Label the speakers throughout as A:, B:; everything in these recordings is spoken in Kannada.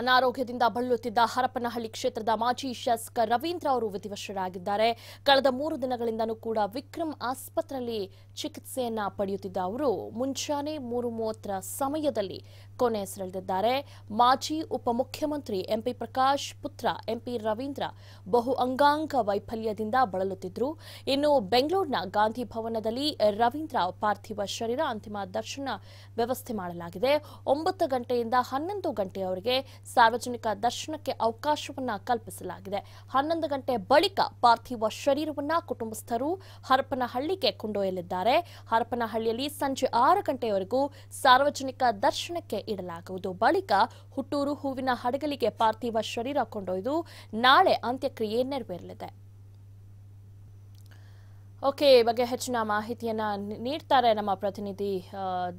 A: ಅನಾರೋಗ್ಯದಿಂದ ಬಳಲುತ್ತಿದ್ದ ಹರಪನಹಳ್ಳಿ ಕ್ಷೇತ್ರದ ಮಾಜಿ ಶಾಸಕ ರವೀಂದ್ರ ಅವರು ವಿಧಿವಶರಾಗಿದ್ದಾರೆ ಕಳೆದ ಮೂರು ದಿನಗಳಿಂದಲೂ ಕೂಡ ವಿಕ್ರಮ್ ಆಸ್ಪತ್ರೆಯಲ್ಲಿ ಚಿಕಿತ್ಸೆಯನ್ನ ಪಡೆಯುತ್ತಿದ್ದ ಅವರು ಮುಂಜಾನೆ ಮೂರು ಮೂವತ್ತರ ಸಮಯದಲ್ಲಿ ಕೊನೆಯುಸಿರೆಳೆದಿದ್ದಾರೆ ಮಾಜಿ ಉಪಮುಖ್ಯಮಂತ್ರಿ ಎಂಪಿ ಪ್ರಕಾಶ್ ಪುತ್ರ ಎಂಪಿ ರವೀಂದ್ರ ಬಹು ಅಂಗಾಂಗ ವೈಫಲ್ಯದಿಂದ ಬಳಲುತ್ತಿದ್ದರು ಇನ್ನು ಬೆಂಗಳೂರಿನ ಗಾಂಧಿ ಭವನದಲ್ಲಿ ರವೀಂದ್ರ ಪಾರ್ಥಿವ ಶರೀರ ಅಂತಿಮ ದರ್ಶನ ವ್ಯವಸ್ಥೆ ಮಾಡಲಾಗಿದೆ ಒಂಬತ್ತು ಗಂಟೆಯಿಂದ ಹನ್ನೊಂದು ಗಂಟೆಯವರೆಗೆ ಸಾರ್ವಜನಿಕ ದರ್ಶನಕ್ಕೆ ಅವಕಾಶವನ್ನ ಕಲ್ಪಿಸಲಾಗಿದೆ ಹನ್ನೊಂದು ಗಂಟೆ ಬಳಿಕ ಪಾರ್ಥಿವ ಶರೀರವನ್ನ ಕುಟುಂಬಸ್ಥರು ಹರಪನಹಳ್ಳಿಗೆ ಕೊಂಡೊಯ್ಯಲಿದ್ದಾರೆ ಹರಪನಹಳ್ಳಿಯಲ್ಲಿ ಸಂಜೆ ಆರು ಗಂಟೆಯವರೆಗೂ ಸಾರ್ವಜನಿಕ ದರ್ಶನಕ್ಕೆ ಇಡಲಾಗುವುದು ಬಳಿಕ ಹುಟ್ಟೂರು ಹೂವಿನ ಹಡಗಲಿಗೆ ಪಾರ್ಥಿವ ಶರೀರ ಕೊಂಡೊಯ್ದು ನಾಳೆ ಅಂತ್ಯಕ್ರಿಯೆ ನೆರವೇರಲಿದೆ ಓಕೆ ಬಗ್ಗೆ ಹೆಚ್ಚಿನ ಮಾಹಿತಿಯನ್ನು ನೀಡ್ತಾರೆ ನಮ್ಮ ಪ್ರತಿನಿಧಿ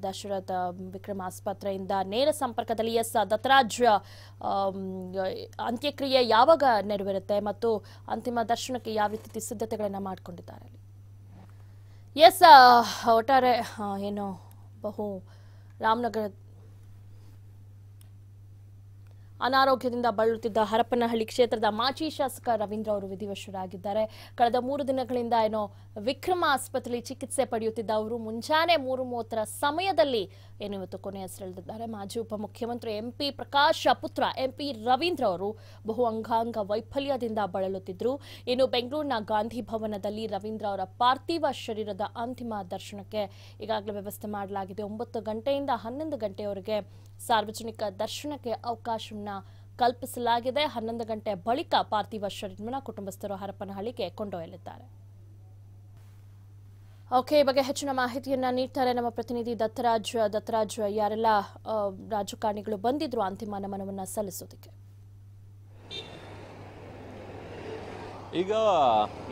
A: ದಶರಥ ವಿಕ್ರಮ್ ಆಸ್ಪತ್ರೆಯಿಂದ ನೇರ ಸಂಪರ್ಕದಲ್ಲಿ ಎಸ್ ದತ್ತರಾಜ್ ಅಂತ್ಯಕ್ರಿಯೆ ಯಾವಾಗ ನೆರವೇರುತ್ತೆ ಮತ್ತು ಅಂತಿಮ ದರ್ಶನಕ್ಕೆ ಯಾವ ರೀತಿ ಸಿದ್ಧತೆಗಳನ್ನು ಮಾಡಿಕೊಂಡಿದ್ದಾರೆ ಎಸ್ ಒಟ್ಟಾರೆ ಏನು ಬಹು ರಾಮನಗರ ಅನಾರೋಗ್ಯದಿಂದ ಬಳಲುತ್ತಿದ್ದ ಹರಪನಹಳ್ಳಿ ಕ್ಷೇತ್ರದ ಮಾಜಿ ಶಾಸಕ ರವೀಂದ್ರ ಅವರು ವಿಧಿವಶರಾಗಿದ್ದಾರೆ ಕಳೆದ ಮೂರು ದಿನಗಳಿಂದ ಏನೋ ವಿಕ್ರಮ ಆಸ್ಪತ್ರೆಯಲ್ಲಿ ಚಿಕಿತ್ಸೆ ಪಡೆಯುತ್ತಿದ್ದ ಅವರು ಮುಂಜಾನೆ ಮೂರು ಮೂವತ್ತರ ಸಮಯದಲ್ಲಿ ಏನು ಇವತ್ತು ಕೊನೆಯ ಮಾಜಿ ಉಪಮುಖ್ಯಮಂತ್ರಿ ಪಿ ಪ್ರಕಾಶ್ ಪುತ್ರ ಎಂ ಪಿ ರವೀಂದ್ರ ಅವರು ಬಹು ಅಂಗಾಂಗ ವೈಫಲ್ಯದಿಂದ ಬಳಲುತ್ತಿದ್ದರು ಇನ್ನು ಬೆಂಗಳೂರಿನ ಗಾಂಧಿ ಭವನದಲ್ಲಿ ರವೀಂದ್ರ ಅವರ ಪಾರ್ಥಿವ ಶರೀರದ ಅಂತಿಮ ದರ್ಶನಕ್ಕೆ ಈಗಾಗಲೇ ವ್ಯವಸ್ಥೆ ಮಾಡಲಾಗಿದೆ ಒಂಬತ್ತು ಗಂಟೆಯಿಂದ ಹನ್ನೊಂದು ಗಂಟೆಯವರೆಗೆ ಸಾರ್ವಜನಿಕ ದರ್ಶನಕ್ಕೆ ಅವಕಾಶವನ್ನು ಕಲ್ಪಿಸಲಾಗಿದೆ ಹನ್ನೊಂದು ಗಂಟೆ ಬಳಿಕ ಪಾರ್ಥಿವ ಶರೀರವನ್ನು ಕುಟುಂಬಸ್ಥರು ಹರಪನಹಳ್ಳಿಗೆ ಕೊಂಡೊಯ್ಯಲಿದ್ದಾರೆ ಓಕೆ ಈ ಬಗ್ಗೆ ಹೆಚ್ಚಿನ ಮಾಹಿತಿಯನ್ನ ನೀಡ್ತಾರೆ ನಮ್ಮ ಪ್ರತಿನಿಧಿ ದತ್ತರಾಜ್ ದತ್ತರಾಜ್ ಯಾರೆಲ್ಲ ರಾಜಕಾರಣಿಗಳು ಬಂದಿದ್ರು ಅಂತಿಮ ನಮನವನ್ನು ಸಲ್ಲಿಸೋದಕ್ಕೆ
B: ಈಗ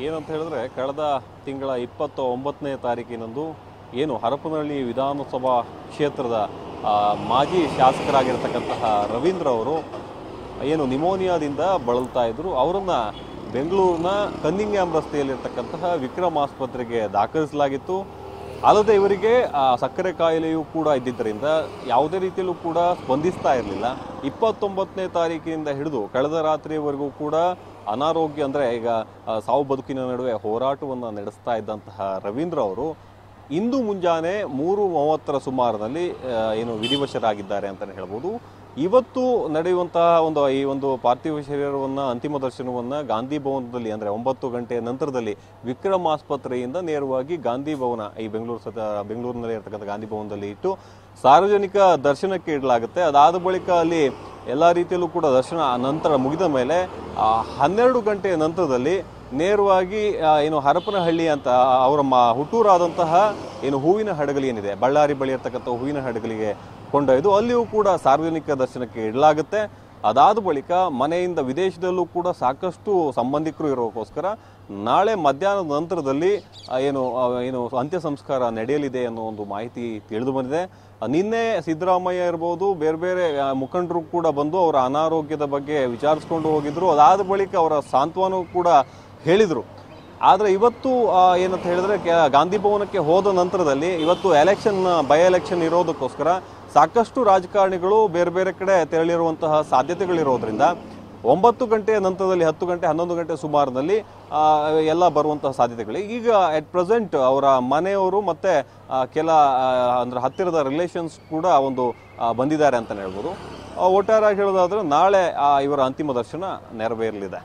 B: ಏನಂತ ಹೇಳಿದ್ರೆ ಕಳೆದ ತಿಂಗಳ ಇಪ್ಪತ್ತ ಒಂಬತ್ತನೇ ತಾರೀಕಿನಂದು ಏನು ಹರಪನಹಳ್ಳಿ ವಿಧಾನಸಭಾ ಕ್ಷೇತ್ರದ ಮಾಜಿ ಶಾಸಕರಾಗಿರ್ತಕ್ಕಂತಹ ರವೀಂದ್ರ ಅವರು ಏನು ನಿಮೋನಿಯಾದಿಂದ ಬಳಲ್ತಾ ಇದ್ದರು ಅವರನ್ನು ಬೆಂಗಳೂರಿನ ಕನ್ನಿಂಗ್ಯಾಮ್ ರಸ್ತೆಯಲ್ಲಿರ್ತಕ್ಕಂತಹ ವಿಕ್ರಮ್ ಆಸ್ಪತ್ರೆಗೆ ದಾಖಲಿಸಲಾಗಿತ್ತು ಅಲ್ಲದೆ ಇವರಿಗೆ ಸಕ್ಕರೆ ಕಾಯಿಲೆಯೂ ಕೂಡ ಇದ್ದಿದ್ದರಿಂದ ಯಾವುದೇ ರೀತಿಯಲ್ಲೂ ಕೂಡ ಸ್ಪಂದಿಸ್ತಾ ಇರಲಿಲ್ಲ ಇಪ್ಪತ್ತೊಂಬತ್ತನೇ ತಾರೀಕಿನಿಂದ ಹಿಡಿದು ಕಳೆದ ರಾತ್ರಿವರೆಗೂ ಕೂಡ ಅನಾರೋಗ್ಯ ಅಂದರೆ ಈಗ ಸಾವು ಬದುಕಿನ ನಡುವೆ ಹೋರಾಟವನ್ನು ನಡೆಸ್ತಾ ಇದ್ದಂತಹ ರವೀಂದ್ರ ಅವರು ಇಂದು ಮುಂಜಾನೆ ಮೂರು ಮೂವತ್ತರ ಸುಮಾರಿನಲ್ಲಿ ಏನು ವಿಧಿವಶರಾಗಿದ್ದಾರೆ ಅಂತಲೇ ಹೇಳ್ಬೋದು ಇವತ್ತು ನಡೆಯುವಂತಹ ಒಂದು ಈ ಒಂದು ಪಾರ್ಥಿವ ಶರೀರವನ್ನು ಅಂತಿಮ ದರ್ಶನವನ್ನು ಗಾಂಧಿ ಭವನದಲ್ಲಿ ಅಂದರೆ ಒಂಬತ್ತು ಗಂಟೆಯ ನಂತರದಲ್ಲಿ ವಿಕ್ರಮ್ ಆಸ್ಪತ್ರೆಯಿಂದ ನೇರವಾಗಿ ಗಾಂಧಿ ಭವನ ಈ ಬೆಂಗಳೂರು ಸತ ಬೆಂಗಳೂರಿನಲ್ಲಿ ಇರತಕ್ಕಂಥ ಗಾಂಧಿ ಭವನದಲ್ಲಿ ಇಟ್ಟು ಸಾರ್ವಜನಿಕ ದರ್ಶನಕ್ಕೆ ಇಡಲಾಗುತ್ತೆ ಅದಾದ ಬಳಿಕ ಅಲ್ಲಿ ಎಲ್ಲ ರೀತಿಯಲ್ಲೂ ಕೂಡ ದರ್ಶನ ನಂತರ ಮುಗಿದ ಮೇಲೆ ಹನ್ನೆರಡು ಗಂಟೆಯ ನಂತರದಲ್ಲಿ ನೇರವಾಗಿ ಏನು ಹರಪನಹಳ್ಳಿ ಅಂತ ಅವರ ಮಾ ಹುಟ್ಟೂರಾದಂತಹ ಏನು ಹೂವಿನ ಹಡಗಲಿ ಏನಿದೆ ಬಳ್ಳಾರಿ ಬಳಿ ಇರ್ತಕ್ಕಂಥ ಹೂವಿನ ಹಡಗಲಿಗೆ ಕೊಂಡೊಯ್ದು ಅಲ್ಲಿಯೂ ಕೂಡ ಸಾರ್ವಜನಿಕ ದರ್ಶನಕ್ಕೆ ಇಡಲಾಗುತ್ತೆ ಅದಾದ ಬಳಿಕ ಮನೆಯಿಂದ ವಿದೇಶದಲ್ಲೂ ಕೂಡ ಸಾಕಷ್ಟು ಸಂಬಂಧಿಕರು ಇರೋಕ್ಕೋಸ್ಕರ ನಾಳೆ ಮಧ್ಯಾಹ್ನದ ನಂತರದಲ್ಲಿ ಏನು ಏನು ಅಂತ್ಯ ಸಂಸ್ಕಾರ ನಡೆಯಲಿದೆ ಅನ್ನೋ ಒಂದು ಮಾಹಿತಿ ತಿಳಿದು ಬಂದಿದೆ ನಿನ್ನೆ ಸಿದ್ದರಾಮಯ್ಯ ಇರ್ಬೋದು ಬೇರೆ ಬೇರೆ ಮುಖಂಡರು ಕೂಡ ಬಂದು ಅವರ ಅನಾರೋಗ್ಯದ ಬಗ್ಗೆ ವಿಚಾರಿಸ್ಕೊಂಡು ಹೋಗಿದ್ರು ಅದಾದ ಬಳಿಕ ಅವರ ಸಾಂತ್ವನೂ ಕೂಡ ಹೇಳಿದರು ಆದರೆ ಇವತ್ತು ಏನಂತ ಹೇಳಿದ್ರೆ ಗಾಂಧಿ ಭವನಕ್ಕೆ ಹೋದ ನಂತರದಲ್ಲಿ ಇವತ್ತು ಎಲೆಕ್ಷನ್ ಬೈ ಎಲೆಕ್ಷನ್ ಇರೋದಕ್ಕೋಸ್ಕರ ಸಾಕಷ್ಟು ರಾಜಕಾರಣಿಗಳು ಬೇರೆ ಬೇರೆ ಕಡೆ ತೆರಳಿರುವಂತಹ ಸಾಧ್ಯತೆಗಳಿರೋದ್ರಿಂದ ಒಂಬತ್ತು ಗಂಟೆಯ ನಂತರದಲ್ಲಿ ಹತ್ತು ಗಂಟೆ ಹನ್ನೊಂದು ಗಂಟೆ ಸುಮಾರಿನಲ್ಲಿ ಎಲ್ಲ ಬರುವಂತಹ ಸಾಧ್ಯತೆಗಳು ಈಗ ಅಟ್ ಪ್ರೆಸೆಂಟ್ ಅವರ ಮನೆಯವರು ಮತ್ತು ಕೆಲ ಅಂದರೆ ಹತ್ತಿರದ ರಿಲೇಷನ್ಸ್ ಕೂಡ ಒಂದು ಬಂದಿದ್ದಾರೆ ಅಂತಲೇ ಹೇಳ್ಬೋದು ಒಟ್ಟಾರಾಗಿ ಹೇಳೋದಾದರೆ ನಾಳೆ ಇವರ ಅಂತಿಮ ದರ್ಶನ ನೆರವೇರಲಿದೆ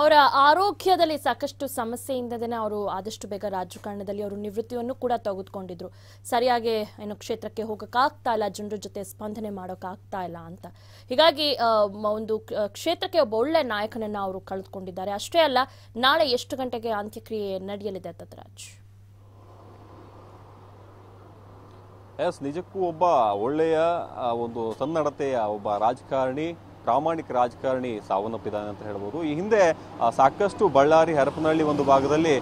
A: ಅವರ ಆರೋಗ್ಯದಲ್ಲಿ ಸಾಕಷ್ಟು ಸಮಸ್ಯೆಯಿಂದನೇ ಅವರು ಆದಷ್ಟು ಬೇಗ ರಾಜಕಾರಣದಲ್ಲಿ ಅವರು ನಿವೃತ್ತಿಯನ್ನು ಕೂಡ ತೆಗೆದುಕೊಂಡಿದ್ರು ಸರಿಯಾಗಿ ಏನು ಕ್ಷೇತ್ರಕ್ಕೆ ಹೋಗೋಕ್ಕಾಗ್ತಾ ಇಲ್ಲ ಜನರ ಜೊತೆ ಸ್ಪಂದನೆ ಮಾಡೋಕ್ಕಾಗ್ತಾ ಇಲ್ಲ ಅಂತ ಹೀಗಾಗಿ ಒಂದು ಕ್ಷೇತ್ರಕ್ಕೆ ಒಬ್ಬ ಒಳ್ಳೆ ನಾಯಕನನ್ನ ಅವರು ಕಳೆದುಕೊಂಡಿದ್ದಾರೆ ಅಷ್ಟೇ ಅಲ್ಲ ನಾಳೆ ಎಷ್ಟು ಗಂಟೆಗೆ ಅಂತ್ಯಕ್ರಿಯೆ ನಡೆಯಲಿದೆ ತತ್ರಾಜ್
B: ಎಸ್ ನಿಜಕ್ಕೂ ಒಬ್ಬ ಒಳ್ಳೆಯ ಒಂದು ಸನ್ನಡತೆಯ ಒಬ್ಬ ರಾಜಕಾರಣಿ ಪ್ರಾಮಾಣಿಕ ರಾಜಕಾರಣಿ ಸಾವನ್ನಪ್ಪಿದ್ದಾನೆ ಅಂತ ಹೇಳ್ಬೋದು ಈ ಹಿಂದೆ ಸಾಕಷ್ಟು ಬಳ್ಳಾರಿ ಹರಪನಹಳ್ಳಿ ಒಂದು ಭಾಗದಲ್ಲಿ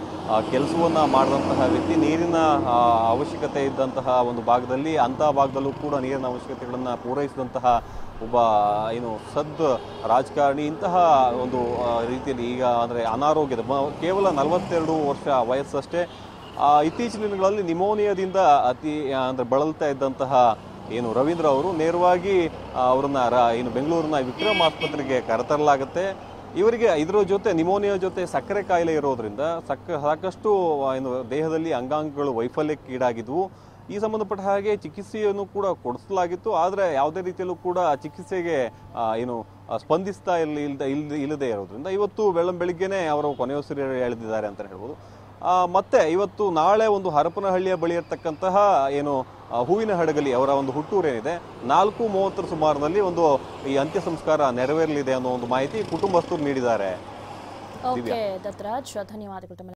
B: ಕೆಲಸವನ್ನು ಮಾಡಿದಂತಹ ವ್ಯಕ್ತಿ ನೀರಿನ ಅವಶ್ಯಕತೆ ಇದ್ದಂತಹ ಒಂದು ಭಾಗದಲ್ಲಿ ಅಂತಹ ಭಾಗದಲ್ಲೂ ಕೂಡ ನೀರಿನ ಅವಶ್ಯಕತೆಗಳನ್ನು ಪೂರೈಸಿದಂತಹ ಒಬ್ಬ ಏನು ಸದ್ ರಾಜಕಾರಣಿ ಇಂತಹ ಒಂದು ರೀತಿಯಲ್ಲಿ ಈಗ ಅಂದರೆ ಅನಾರೋಗ್ಯದ ಕೇವಲ ನಲವತ್ತೆರಡು ವರ್ಷ ವಯಸ್ಸಷ್ಟೇ ಇತ್ತೀಚಿನ ದಿನಗಳಲ್ಲಿ ನಿಮೋನಿಯಾದಿಂದ ಅತಿ ಅಂದರೆ ಬಳಲ್ತಾ ಇದ್ದಂತಹ ಏನು ರವೀಂದ್ರ ಅವರು ನೇರವಾಗಿ ಅವ್ರನ್ನ ರ ಏನು ಬೆಂಗಳೂರಿನ ವಿಕ್ರಮ್ ಆಸ್ಪತ್ರೆಗೆ ಕರೆತರಲಾಗುತ್ತೆ ಇವರಿಗೆ ಇದರ ಜೊತೆ ನಿಮೋನಿಯಾ ಜೊತೆ ಸಕ್ಕರೆ ಕಾಯಿಲೆ ಇರೋದ್ರಿಂದ ಸಕ್ಕ ಸಾಕಷ್ಟು ಏನು ದೇಹದಲ್ಲಿ ಅಂಗಾಂಗಗಳು ವೈಫಲ್ಯಕ್ಕೀಡಾಗಿದ್ವು ಈ ಸಂಬಂಧಪಟ್ಟ ಹಾಗೆ ಚಿಕಿತ್ಸೆಯನ್ನು ಕೂಡ ಕೊಡಿಸಲಾಗಿತ್ತು ಆದರೆ ಯಾವುದೇ ರೀತಿಯಲ್ಲೂ ಕೂಡ ಚಿಕಿತ್ಸೆಗೆ ಏನು ಸ್ಪಂದಿಸ್ತಾ ಇಲ್ಲ ಇಲ್ಲದೆ ಇಲ್ಲದೆ ಇರೋದ್ರಿಂದ ಇವತ್ತು ಬೆಳ್ಳಂ ಬೆಳಿಗ್ಗೆನೇ ಅವರು ಕೊನೆಯುಸಿರು ಎಳೆದಿದ್ದಾರೆ ಅಂತ ಹೇಳ್ಬೋದು ಮತ್ತೆ ಇವತ್ತು ನಾಳೆ ಒಂದು ಹರಪನಹಳ್ಳಿಯ ಬಳಿ ಇರತಕ್ಕಂತಹ ಏನು ಹೂವಿನ ಹಡಗಲಿ ಅವರ ಒಂದು ಹುಟ್ಟೂರೇನಿದೆ ನಾಲ್ಕು ಮೂವತ್ತರ ಸುಮಾರಿನಲ್ಲಿ ಒಂದು ಈ ಅಂತ್ಯ ಸಂಸ್ಕಾರ ನೆರವೇರಲಿದೆ ಅನ್ನೋ ಒಂದು ಮಾಹಿತಿ ಕುಟುಂಬಸ್ಥರು ನೀಡಿದ್ದಾರೆ
A: ಧನ್ಯವಾದಗಳು